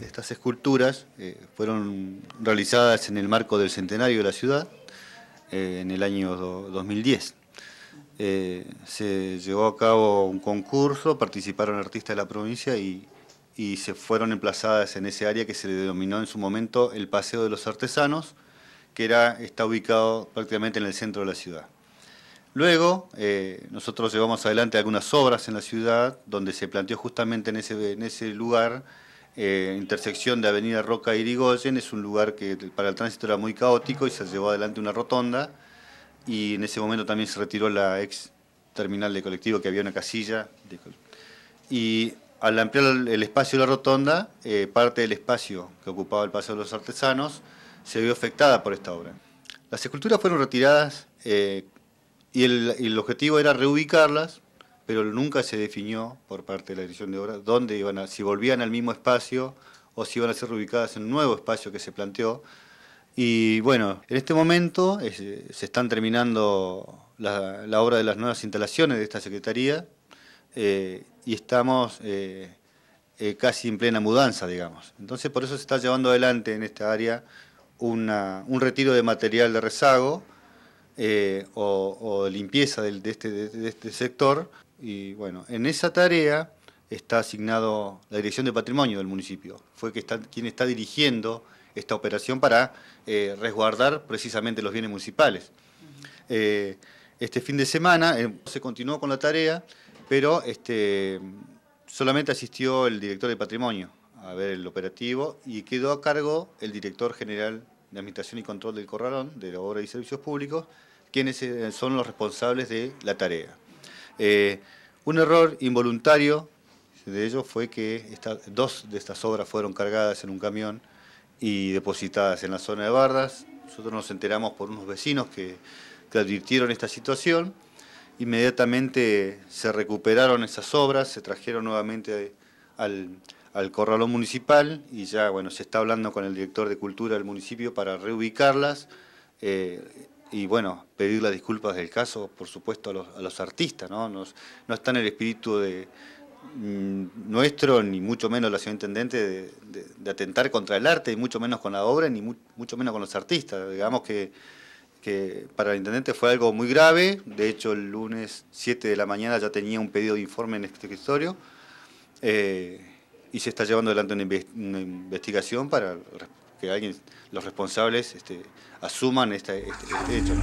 estas esculturas, eh, fueron realizadas en el marco del centenario de la ciudad eh, en el año 2010. Eh, se llevó a cabo un concurso, participaron artistas de la provincia y, se fueron emplazadas en ese área que se denominó en su momento el Paseo de los Artesanos, que era, está ubicado prácticamente en el centro de la ciudad. Luego, nosotros llevamos adelante algunas obras en la ciudad donde se planteó justamente en ese, en ese lugar eh, intersección de Avenida Roca y Irigoyen, es un lugar que para el tránsito era muy caótico y se llevó adelante una rotonda y en ese momento también se retiró la ex terminal de colectivo que había una casilla y al ampliar el espacio de la rotonda, eh, parte del espacio que ocupaba el Paseo de los Artesanos se vio afectada por esta obra. Las esculturas fueron retiradas eh, y, el, objetivo era reubicarlas pero nunca se definió por parte de la dirección de obras dónde iban si volvían al mismo espacio o si iban a ser reubicadas en un nuevo espacio que se planteó. Y bueno, en este momento se están terminando la, obra de las nuevas instalaciones de esta Secretaría eh, y estamos eh, eh, casi en plena mudanza, digamos. Entonces por eso se está llevando adelante en esta área un retiro de material de rezago o, limpieza este, de este sector y bueno, en esa tarea está asignado la Dirección de Patrimonio del municipio. Fue quien está dirigiendo esta operación para eh, resguardar precisamente los bienes municipales. Eh, este fin de semana eh, se continuó con la tarea, pero este, solamente asistió el director de patrimonio a ver el operativo y quedó a cargo el director general de Administración y Control del Corralón, de la Obra y Servicios Públicos, quienes son los responsables de la tarea. Eh, un error involuntario de ellos fue que dos de estas obras fueron cargadas en un camión y depositadas en la zona de Bardas. Nosotros nos enteramos por unos vecinos que, advirtieron esta situación. Inmediatamente se recuperaron esas obras, se trajeron nuevamente al, corralón municipal y ya bueno se está hablando con el director de cultura del municipio para reubicarlas. Eh, y bueno, pedir las disculpas del caso, por supuesto, a los, artistas, ¿no? no está en el espíritu de mm, nuestro, ni mucho menos la señora Intendente, de, atentar contra el arte, y mucho menos con la obra, ni mucho menos con los artistas. Digamos que, para el Intendente fue algo muy grave, de hecho el lunes 7 de la mañana ya tenía un pedido de informe en este escritorio, eh, y se está llevando adelante una investigación para que alguien, los responsables este, asuman este, este, hecho.